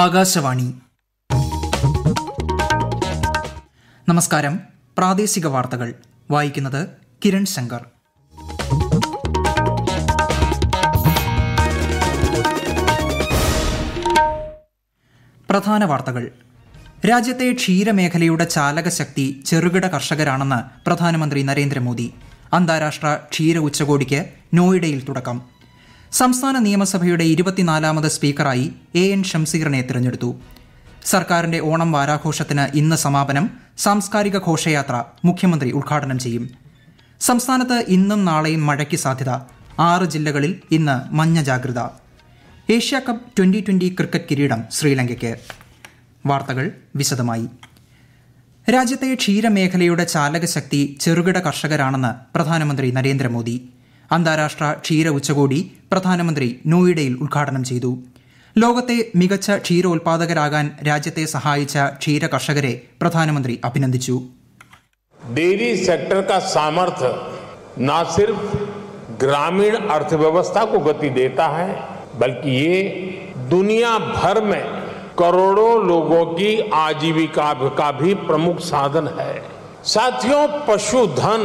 ആകാശവാണി നമസ്കാരം പ്രാദേശിക വാർത്തകൾ വായിക്കുന്നത് കിരൺ ശങ്കർ പ്രധാന വാർത്തകൾ രാജ്യത്തെ ക്ഷീരമേഖലയുടെ ചാലകശക്തി ചെറുകിട കർഷകരാണെന്ന് പ്രധാനമന്ത്രി നരേന്ദ്രമോദി അന്താരാഷ്ട്ര ക്ഷീര ഉച്ചകോടിക്ക് നോയിഡയിൽ തുടക്കം സംസ്ഥാന നിയമസഭയുടെ ഇരുപത്തിനാലാമത് സ്പീക്കറായി എ എൻ ഷംസീറിനെ തിരഞ്ഞെടുത്തു സർക്കാരിന്റെ ഓണം വാരാഘോഷത്തിന് ഇന്ന് സമാപനം സാംസ്കാരിക ഘോഷയാത്ര മുഖ്യമന്ത്രി ഉദ്ഘാടനം ചെയ്യും സംസ്ഥാനത്ത് ഇന്നും നാളെയും മഴയ്ക്ക് സാധ്യത ആറ് ജില്ലകളിൽ ഇന്ന് മഞ്ഞ ജാഗ്രത ഏഷ്യ കപ്പ് ട്വന്റി ക്രിക്കറ്റ് കിരീടം ശ്രീലങ്കയ്ക്ക് വാർത്തകൾ വിശദമായി രാജ്യത്തെ ക്ഷീരമേഖലയുടെ ചാലകശക്തി ചെറുകിട കർഷകരാണെന്ന് പ്രധാനമന്ത്രി നരേന്ദ്രമോദി അന്താരാഷ്ട്ര ക്ഷീര ഉച്ചകോടി പ്രധാനമന്ത്രി നോയിഡയിൽ ഉദ്ഘാടനം ചെയ്തു ലോകത്തെ മികച്ച ക്ഷീരോത്പാദകരാകാൻ രാജ്യത്തെ സഹായിച്ച ക്ഷീര കർഷകരെ പ്രധാനമന്ത്രി അഭിനന്ദിച്ചു डेयरी सेक्टर का सामर्थ्य ना सिर्फ ग्रामीण अर्थव्यवस्था को गति देता है बल्कि ये दुनिया भर में करोड़ों लोगों की आजीविका का भी प्रमुख साधन है साथियों पशुधन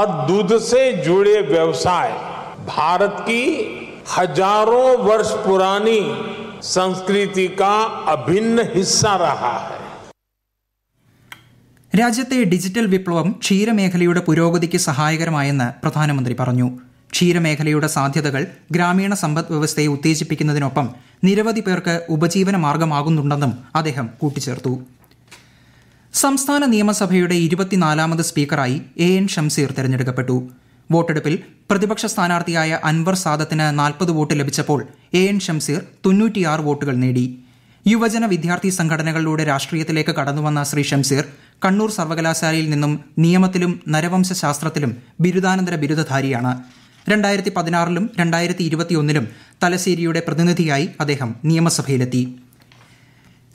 और दूध से जुड़े व्यवसाय भारत की हजारों वर्ष पुरानी संस्कृति का अभिन्न हिस्सा रहा है രാജ്യത്തെ ഡിജിറ്റൽ വിപ്ലവം ക്ഷീരമേഖലയുടെ പുരോഗതിക്ക് സഹായകരമായെന്ന് പ്രധാനമന്ത്രി പറഞ്ഞു ക്ഷീരമേഖലയുടെ സാധ്യതകൾ ഗ്രാമീണ സമ്പദ് വ്യവസ്ഥയെ ഉത്തേജിപ്പിക്കുന്നതിനൊപ്പം നിരവധി പേർക്ക് ഉപജീവന മാർഗമാകുന്നുണ്ടെന്നും അദ്ദേഹം കൂട്ടിച്ചേർത്തു സംസ്ഥാന നിയമസഭയുടെ ഇരുപത്തിനാലാമത് സ്പീക്കറായി എ എൻ ഷംസീർ തെരഞ്ഞെടുക്കപ്പെട്ടു വോട്ടെടുപ്പിൽ പ്രതിപക്ഷ സ്ഥാനാർത്ഥിയായ അൻവർ സാദത്തിന് നാൽപ്പത് വോട്ട് ലഭിച്ചപ്പോൾ എ എൻ ഷംസീർ തൊണ്ണൂറ്റിയാറ് വോട്ടുകൾ നേടി യുവജന വിദ്യാർത്ഥി സംഘടനകളിലൂടെ രാഷ്ട്രീയത്തിലേക്ക് കടന്നുവന്ന ശ്രീ ഷംസീർ കണ്ണൂർ സർവകലാശാലയിൽ നിന്നും നിയമത്തിലും നരവംശാസ്ത്രത്തിലും ബിരുദാനന്തര ബിരുദധാരിയാണ് രണ്ടായിരത്തി പതിനാറിലും രണ്ടായിരത്തി ഇരുപത്തിയൊന്നിലും തലശ്ശേരിയുടെ പ്രതിനിധിയായി അദ്ദേഹം നിയമസഭയിലെത്തി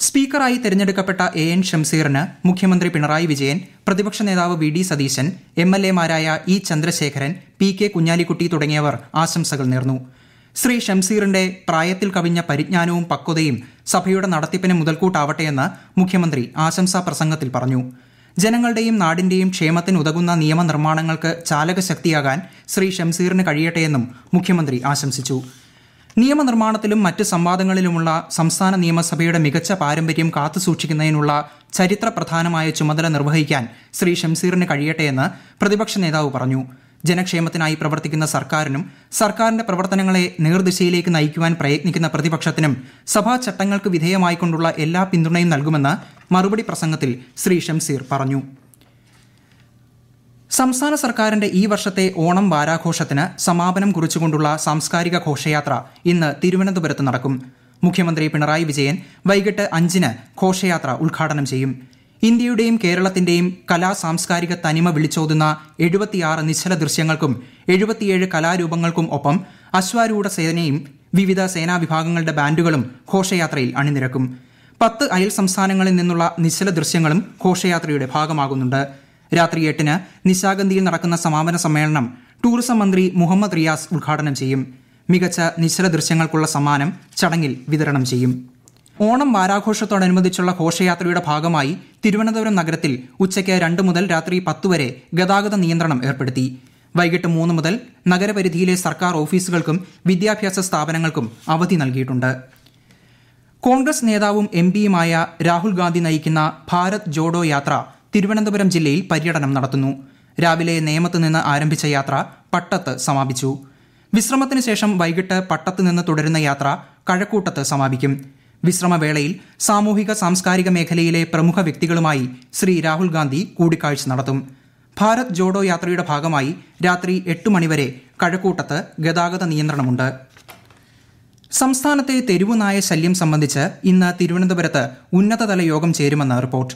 സ്പീക്കറായി തെരഞ്ഞെടുക്കപ്പെട്ട എ എൻ ഷംസീറിന് മുഖ്യമന്ത്രി പിണറായി വിജയൻ പ്രതിപക്ഷ നേതാവ് V D Satheesan M L എമാരായ E Chandrasekharan P K Kunhalikutty തുടങ്ങിയവർ ആശംസകൾ നേർന്നു ശ്രീ ഷംസീറിന്റെ പ്രായത്തിൽ കവിഞ്ഞ പരിജ്ഞാനവും പക്വതയും സഭയുടെ നടത്തിപ്പിന് മുതൽക്കൂട്ടാവട്ടെയെന്ന് മുഖ്യമന്ത്രി ആശംസാ പ്രസംഗത്തിൽ പറഞ്ഞു ജനങ്ങളുടെയും നാടിന്റെയും ക്ഷേമത്തിന് ഉതകുന്ന നിയമനിർമ്മാണങ്ങൾക്ക് ചാലകശക്തിയാകാൻ ശ്രീ ഷംസീറിന് കഴിയട്ടെയെന്നും മുഖ്യമന്ത്രി ആശംസിച്ചു നിയമനിർമ്മാണത്തിലും മറ്റ് സംവാദങ്ങളിലുമുള്ള സംസ്ഥാന നിയമസഭയുടെ മികച്ച പാരമ്പര്യം കാത്തുസൂക്ഷിക്കുന്നതിനുള്ള ചരിത്ര പ്രധാനമായ ചുമതല നിർവഹിക്കാൻ ശ്രീ ഷംസീറിന് കഴിയട്ടെയെന്ന് പ്രതിപക്ഷ നേതാവ് പറഞ്ഞു ജനക്ഷേമത്തിനായി പ്രവർത്തിക്കുന്ന സർക്കാരിനും സർക്കാരിന്റെ പ്രവർത്തനങ്ങളെ നേർദിശയിലേക്ക് നയിക്കുവാൻ പ്രയത്നിക്കുന്ന പ്രതിപക്ഷത്തിനും സഭാ ചട്ടങ്ങൾക്ക് വിധേയമായിക്കൊണ്ടുള്ള എല്ലാ പിന്തുണയും നൽകുമെന്ന് മറുപടി പ്രസംഗത്തിൽ ശ്രീ ഷംസീർ പറഞ്ഞു സംസ്ഥാന സർക്കാരിന്റെ ഈ വർഷത്തെ ഓണം വാരാഘോഷത്തിന് സമാപനം കുറിച്ചുകൊണ്ടുള്ള സാംസ്കാരിക ഘോഷയാത്ര ഇന്ന് തിരുവനന്തപുരത്ത് നടക്കും മുഖ്യമന്ത്രി പിണറായി വിജയൻ വൈകിട്ട് അഞ്ചിന് ഘോഷയാത്ര ഉദ്ഘാടനം ചെയ്യും ഇന്ത്യയുടെയും കേരളത്തിന്റെയും കലാ സാംസ്കാരിക തനിമ വിളിച്ചോതുന്ന എഴുപത്തിയാറ് നിശ്ചല ദൃശ്യങ്ങൾക്കും എഴുപത്തിയേഴ് കലാരൂപങ്ങൾക്കും ഒപ്പം അശ്വാരൂഢ സേനയും വിവിധ സേനാ വിഭാഗങ്ങളുടെ ബാൻഡുകളും ഘോഷയാത്രയിൽ അണിനിരക്കും പത്ത് അയൽ സംസ്ഥാനങ്ങളിൽ നിന്നുള്ള നിശ്ചല ദൃശ്യങ്ങളും ഘോഷയാത്രയുടെ ഭാഗമാകുന്നുണ്ട് രാത്രി എട്ടിന് നിശാഗന്ധിയിൽ നടക്കുന്ന സമാപന സമ്മേളനം ടൂറിസം മന്ത്രി മുഹമ്മദ് റിയാസ് ഉദ്ഘാടനം ചെയ്യും മികച്ച നിശ്ചല ദൃശ്യങ്ങൾക്കുള്ള സമ്മാനം ചടങ്ങിൽ വിതരണം ചെയ്യും ഓണം വാരാഘോഷത്തോടനുബന്ധിച്ചുള്ള ഘോഷയാത്രയുടെ ഭാഗമായി തിരുവനന്തപുരം നഗരത്തിൽ ഉച്ചയ്ക്ക് രണ്ടു മുതൽ രാത്രി പത്ത് വരെ ഗതാഗത നിയന്ത്രണം ഏർപ്പെടുത്തി വൈകിട്ട് മൂന്ന് മുതൽ നഗരപരിധിയിലെ സർക്കാർ ഓഫീസുകൾക്കും വിദ്യാഭ്യാസ സ്ഥാപനങ്ങൾക്കും അവധി നൽകിയിട്ടുണ്ട് കോൺഗ്രസ് നേതാവും എം പിയുമായ രാഹുൽ ഗാന്ധി നയിക്കുന്ന ഭാരത് ജോഡോ യാത്ര തിരുവനന്തപുരം ജില്ലയിൽ പര്യടനം നടത്തുന്നു രാവിലെ നേമത്ത് നിന്ന് ആരംഭിച്ച യാത്ര പട്ടത്ത് സമാപിച്ചു വിശ്രമത്തിന് ശേഷം വൈകിട്ട് പട്ടത്ത് നിന്ന് തുടരുന്ന യാത്ര കഴക്കൂട്ടത്ത് സമാപിക്കും വിശ്രമവേളയിൽ സാമൂഹിക സാംസ്കാരിക മേഖലയിലെ പ്രമുഖ വ്യക്തികളുമായി ശ്രീ രാഹുൽ ഗാന്ധി കൂടിക്കാഴ്ച നടത്തും ഭാരത് ജോഡോ യാത്രയുടെ ഭാഗമായി രാത്രി എട്ട് മണിവരെ കഴക്കൂട്ടത്ത് ഗതാഗത നിയന്ത്രണമുണ്ട് സംസ്ഥാനത്തെ തെരുവുനായ ശല്യം സംബന്ധിച്ച് ഇന്ന് തിരുവനന്തപുരത്ത് ഉന്നതതല യോഗം ചേരുമെന്ന് റിപ്പോർട്ട്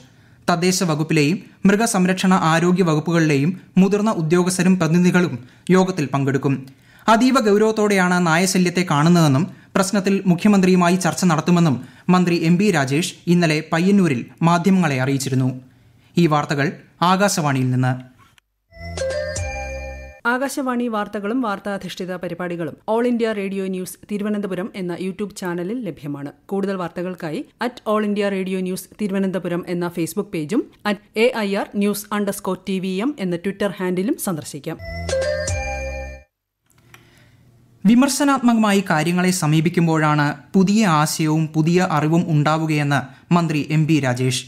തദ്ദേശ വകുപ്പിലെയും മൃഗസംരക്ഷണ ആരോഗ്യ വകുപ്പുകളിലെയും മുതിർന്ന ഉദ്യോഗസ്ഥരും പ്രതിനിധികളും യോഗത്തിൽ പങ്കെടുക്കും അതീവ ഗൌരവത്തോടെയാണ് നായശല്യത്തെ കാണുന്നതെന്നും പ്രശ്നത്തിൽ മുഖ്യമന്ത്രിയുമായി ചർച്ച നടത്തുമെന്നും മന്ത്രി എം ബി രാജേഷ് ഇന്നലെ പയ്യന്നൂരിൽ മാധ്യമങ്ങളെ അറിയിച്ചിരുന്നു ഈ വാർത്തകൾ ആകാശവാണിയിൽ നിന്ന് ആകാശവാണി വാർത്തകളും വാർത്താധിഷ്ഠിത പരിപാടികളും All India Radio News Thiruvananthapuram എന്ന യൂട്യൂബ് ചാനലിൽ ലഭ്യമാണ് കൂടുതൽ വാർത്തകൾക്കായി at All India Radio News Thiruvananthapuram എന്ന ഫേസ്ബുക്ക് പേജും at A I R news underscore T V M എന്ന ട്വിറ്റർ ഹാൻഡിലും സന്ദർശിക്കാം വിമർശനാത്മകമായി കാര്യങ്ങളെ സമീപിക്കുമ്പോഴാണ് പുതിയ ആശയവും പുതിയ അറിവും ഉണ്ടാവുകയെന്ന് മന്ത്രി എം പി രാജേഷ്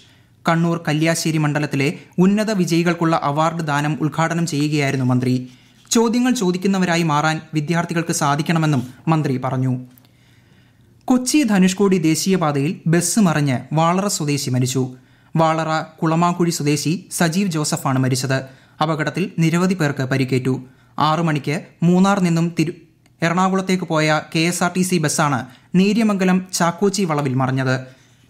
കണ്ണൂർ കല്യാശ്ശേരി മണ്ഡലത്തിലെ ഉന്നത വിജയികൾക്കുള്ള അവാർഡ് ദാനം ഉദ്ഘാടനം ചെയ്യുകയായിരുന്നു മന്ത്രി ചോദ്യങ്ങൾ ചോദിക്കുന്നവരായി മാറാൻ വിദ്യാർത്ഥികൾക്ക് സാധിക്കണമെന്നും മന്ത്രി പറഞ്ഞു കൊച്ചി ധനുഷ്കോടി ദേശീയപാതയിൽ ബസ് മറിഞ്ഞ് വാളറ സ്വദേശി മരിച്ചു വാളറ കുളമാക്കുഴി സ്വദേശി സജീവ് ജോസഫാണ് മരിച്ചത് അപകടത്തിൽ നിരവധി പേർക്ക് പരിക്കേറ്റു ആറു മണിക്ക് മൂന്നാർ നിന്നും തിരു എറണാകുളത്തേക്ക് പോയ K S R T C ബസ്സാണ് നേര്യമംഗലം ചാക്കോച്ചി വളവിൽ മറിഞ്ഞത്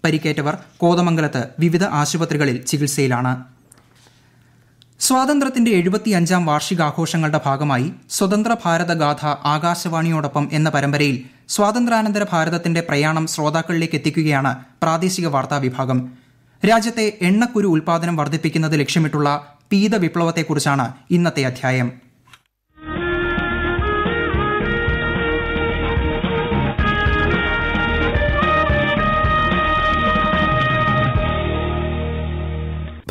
പരിക്കേറ്റവർ കോതമംഗലത്ത് വിവിധ ആശുപത്രികളിൽ ചികിത്സയിലാണ് സ്വാതന്ത്ര്യത്തിന്റെ എഴുപത്തിയഞ്ചാം വാർഷികാഘോഷങ്ങളുടെ ഭാഗമായി സ്വതന്ത്ര ഭാരതഗാഥ ആകാശവാണിയോടൊപ്പം എന്ന പരമ്പരയിൽ സ്വാതന്ത്ര്യാനന്തര ഭാരതത്തിന്റെ പ്രയാണം ശ്രോതാക്കളിലേക്ക് എത്തിക്കുകയാണ് പ്രാദേശിക വാർത്താ വിഭാഗം രാജ്യത്തെ എണ്ണക്കുരു ഉൽപാദനം വർദ്ധിപ്പിക്കുന്നത് ലക്ഷ്യമിട്ടുള്ള പീത വിപ്ലവത്തെക്കുറിച്ചാണ് ഇന്നത്തെ അധ്യായം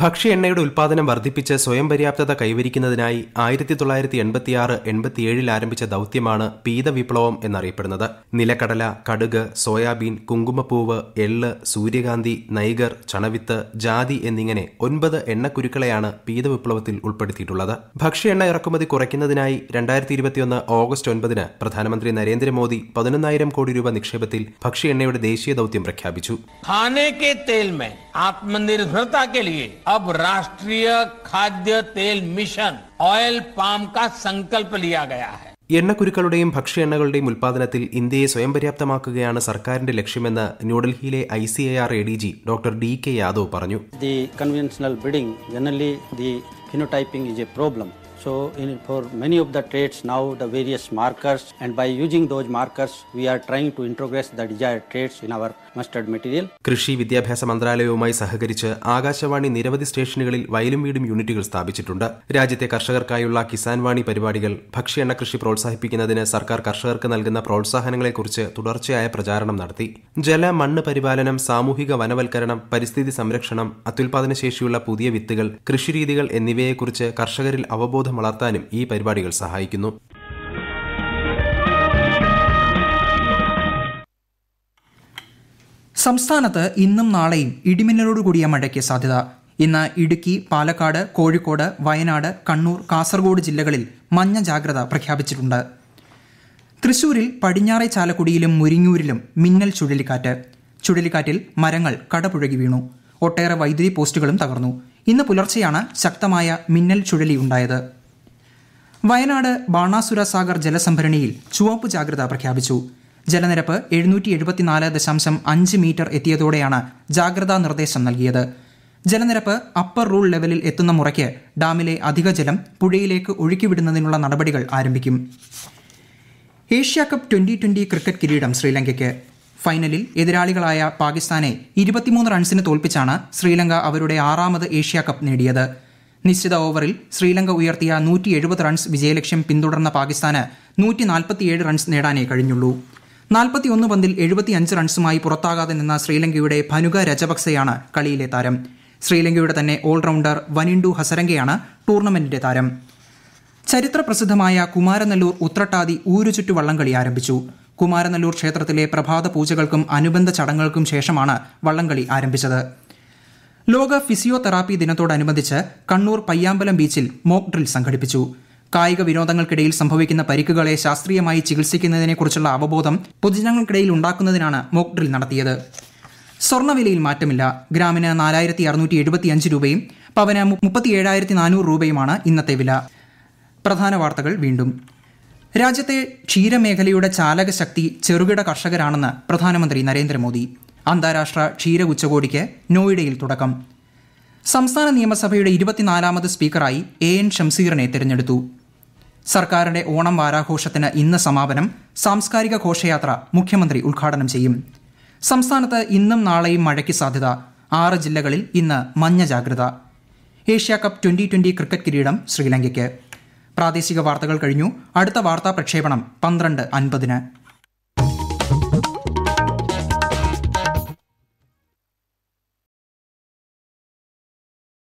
ഭക്ഷ്യ എണ്ണയുടെ ഉൽപ്പാദനം വർദ്ധിപ്പിച്ച് സ്വയം പര്യാപ്തത കൈവരിക്കുന്നതിനായി ആയിരത്തി തൊള്ളായിരത്തി എൺപത്തിയാറ് എൺപത്തിയേഴിൽ ആരംഭിച്ച ദൗത്യമാണ് പീത വിപ്ലവം എന്നറിയപ്പെടുന്നത് നിലക്കടല കടുക് സോയാബീൻ കുങ്കുമപ്പൂവ് എള്ള് സൂര്യകാന്തി നൈഗർ ചണവിത്ത് ജാതി എന്നിങ്ങനെ ഒൻപത് എണ്ണക്കുരുക്കളെയാണ് പീത വിപ്ലവത്തിൽ ഉൾപ്പെടുത്തിയിട്ടുള്ളത് ഭക്ഷ്യ എണ്ണ ഇറക്കുമതി കുറയ്ക്കുന്നതിനായി രണ്ടായിരത്തി ഇരുപത്തിയൊന്ന് ഓഗസ്റ്റ് ഒൻപതിന് പ്രധാനമന്ത്രി നരേന്ദ്രമോദി പതിനൊന്നായിരം കോടി രൂപ നിക്ഷേപത്തിൽ ഭക്ഷ്യ എണ്ണയുടെ ദേശീയ ദൌത്യം പ്രഖ്യാപിച്ചു ആത്മനിർഭർത अब राष्ट्रीय खाद्य तेल मिशन ऑयल पाम का संकल्प लिया गया है എണ്ണക്കുരുക്കളുടെയും ഭക്ഷ്യ എണ്ണകളുടെയും ഉൽപ്പാദനത്തിൽ ഇന്ത്യയെ സ്വയം പര്യാപ്തമാക്കുകയാണ് സർക്കാരിന്റെ ലക്ഷ്യമെന്ന് ന്യൂഡൽഹിയിലെ I C A R A D G doctor D K Yadav പറഞ്ഞു the conventional breeding generally the phenotyping is a problem So in, for many of the traits now the various markers and by using those markers we are trying to introduce the desired traits in our mustard material. കൃഷി വിദ്യാഭ്യാസ മന്ത്രാലയവുമായി സഹകരിച്ച് ആകാശവാണി നിരവധി സ്റ്റേഷനുകളിൽ വയലും വീടും യൂണിറ്റുകൾ സ്ഥാപിച്ചിട്ടുണ്ട് രാജ്യത്തെ കർഷകർക്കായുള്ള കിസാൻ വാണി പരിപാടികൾ ഭക്ഷ്യ എണ്ണ കൃഷി പ്രോത്സാഹിപ്പിക്കുന്നതിന് സർക്കാർ കർഷകർക്ക് നൽകുന്ന പ്രോത്സാഹനങ്ങളെക്കുറിച്ച് തുടർച്ചയായ പ്രചാരണം നടത്തി ജല മണ്ണ് പരിപാലനം സാമൂഹിക വനവൽക്കരണം പരിസ്ഥിതി സംരക്ഷണം അത്യുൽപാദന ശേഷിയുള്ള പുതിയ വിത്തുകൾ കൃഷിരീതികൾ എന്നിവയെക്കുറിച്ച് കർഷകരിൽ അവബോധം ബോധം വളർത്താനും ഈ പരിപാടികൾ സഹായിക്കുന്നു സംസ്ഥാനത്ത് ഇന്നും നാളെയും ഇടിമിന്നലോട് കൂടിയ മഴയ്ക്ക് സാധ്യത ഇന്ന് ഇടുക്കി പാലക്കാട് കോഴിക്കോട് വയനാട് കണ്ണൂർ കാസർഗോഡ് ജില്ലകളിൽ മഞ്ഞ ജാഗ്രത പ്രഖ്യാപിച്ചിട്ടുണ്ട് തൃശൂരിൽ പടിഞ്ഞാറെ ചാലക്കുടിയിലും മുരിങ്ങൂരിലും മിന്നൽ ചുഴലിക്കാറ്റ് ചുഴലിക്കാറ്റിൽ മരങ്ങൾ കടപുഴകി വീണു ഒട്ടേറെ വൈദ്യുതി പോസ്റ്റുകളും തകർന്നു ഇന്ന് പുലർച്ചെയാണ് ശക്തമായ മിന്നൽ ചുഴലി ഉണ്ടായത് വയനാട് ബാണാസുര സാഗർ ജലസംഭരണിയിൽ ചുവപ്പ് ജാഗ്രത പ്രഖ്യാപിച്ചു ജലനിരപ്പ് എഴുന്നൂറ്റി എഴുപത്തിനാല് ദശാംശം അഞ്ച് മീറ്റർ എത്തിയതോടെയാണ് ജാഗ്രതാ നിർദ്ദേശം നൽകിയത് ജലനിരപ്പ് അപ്പർ റൂൾ ലെവലിൽ എത്തുന്ന മുറയ്ക്ക് ഡാമിലെ അധിക ജലം പുഴയിലേക്ക് ഒഴുക്കിവിടുന്നതിനുള്ള നടപടികൾ ആരംഭിക്കും Asia Cup twenty twenty cricket കിരീടം ശ്രീലങ്കയ്ക്ക് ഫൈനലിൽ എതിരാളികളായ പാകിസ്ഥാനെ ഇരുപത്തിമൂന്ന് റൺസിന് തോൽപ്പിച്ചാണ് ശ്രീലങ്ക അവരുടെ ആറാമത് ഏഷ്യ കപ്പ് നേടിയത് നിശ്ചിത ഓവറിൽ ശ്രീലങ്ക ഉയർത്തിയ നൂറ്റി എഴുപത് റൺസ് വിജയലക്ഷ്യം പിന്തുടർന്ന പാകിസ്ഥാന് നൂറ്റി നാൽപ്പത്തിയേഴ് റൺസ് നേടാനേ കഴിഞ്ഞുള്ളൂ നാൽപ്പത്തിയൊന്ന് പന്തിൽ എഴുപത്തിയഞ്ച് റൺസുമായി പുറത്താകാതെ നിന്ന ശ്രീലങ്കയുടെ ഭനുക രജപക്സെയാണ് കളിയിലെ താരം ശ്രീലങ്കയുടെ തന്നെ ഓൾറൗണ്ടർ വനിൻഡു ഹസരംഗയാണ് ടൂർണമെന്റിന്റെ താരം ചരിത്ര പ്രസിദ്ധമായ കുമാരനെല്ലൂർ ഉത്രട്ടാതി ഊരുചുറ്റു വള്ളംകളി ആരംഭിച്ചു കുമാരനെല്ലൂർ ക്ഷേത്രത്തിലെ പ്രഭാത പൂജകൾക്കും അനുബന്ധ ചടങ്ങുകൾക്കും ശേഷമാണ് വള്ളംകളി ആരംഭിച്ചത് ലോക ഫിസിയോതെറാപ്പി ദിനത്തോടനുബന്ധിച്ച് കണ്ണൂർ പയ്യാമ്പലം ബീച്ചിൽ മോക്ക് ഡ്രിൽ സംഘടിപ്പിച്ചു കായിക വിനോദങ്ങൾക്കിടയിൽ സംഭവിക്കുന്ന പരിക്കുകളെ ശാസ്ത്രീയമായി ചികിത്സിക്കുന്നതിനെക്കുറിച്ചുള്ള അവബോധം പൊതുജനങ്ങൾക്കിടയിൽ ഉണ്ടാക്കുന്നതിനാണ് മോക്ക് ഡ്രിൽ നടത്തിയത് സ്വർണ്ണവിലയിൽ മാറ്റമില്ല ഗ്രാമിന് നാലായിരത്തി അറുന്നൂറ്റി എഴുപത്തിയഞ്ച് രൂപയും പവന് മുപ്പത്തി ഏഴായിരത്തി നാനൂറ് രൂപയുമാണ് ഇന്നത്തെ വില പ്രധാന വാർത്തകൾ വീണ്ടും രാജ്യത്തെ ക്ഷീരമേഖലയുടെ ചാലകശക്തി ചെറുകിട കർഷകരാണെന്ന് പ്രധാനമന്ത്രി നരേന്ദ്രമോദി അന്താരാഷ്ട്ര ക്ഷീര ഉച്ചകോടിക്ക് നോയിഡയിൽ തുടക്കം സംസ്ഥാന നിയമസഭയുടെ ഇരുപത്തിനാലാമത് സ്പീക്കറായി എ എൻ ഷംസീറിനെ തിരഞ്ഞെടുത്തു സർക്കാരിന്റെ ഓണം വാരാഘോഷത്തിന് ഇന്ന് സമാപനം സാംസ്കാരിക ഘോഷയാത്ര മുഖ്യമന്ത്രി ഉദ്ഘാടനം ചെയ്യും സംസ്ഥാനത്ത് ഇന്നും നാളെയും മഴയ്ക്ക് സാധ്യത ആറ് ജില്ലകളിൽ ഇന്ന് മഞ്ഞ ജാഗ്രത Asia Cup twenty twenty cricket കിരീടം ശ്രീലങ്കയ്ക്ക് പ്രാദേശിക വാർത്തകൾ കഴിഞ്ഞു അടുത്ത വാർത്താ പ്രക്ഷേപണം പന്ത്രണ്ട് അൻപതിന്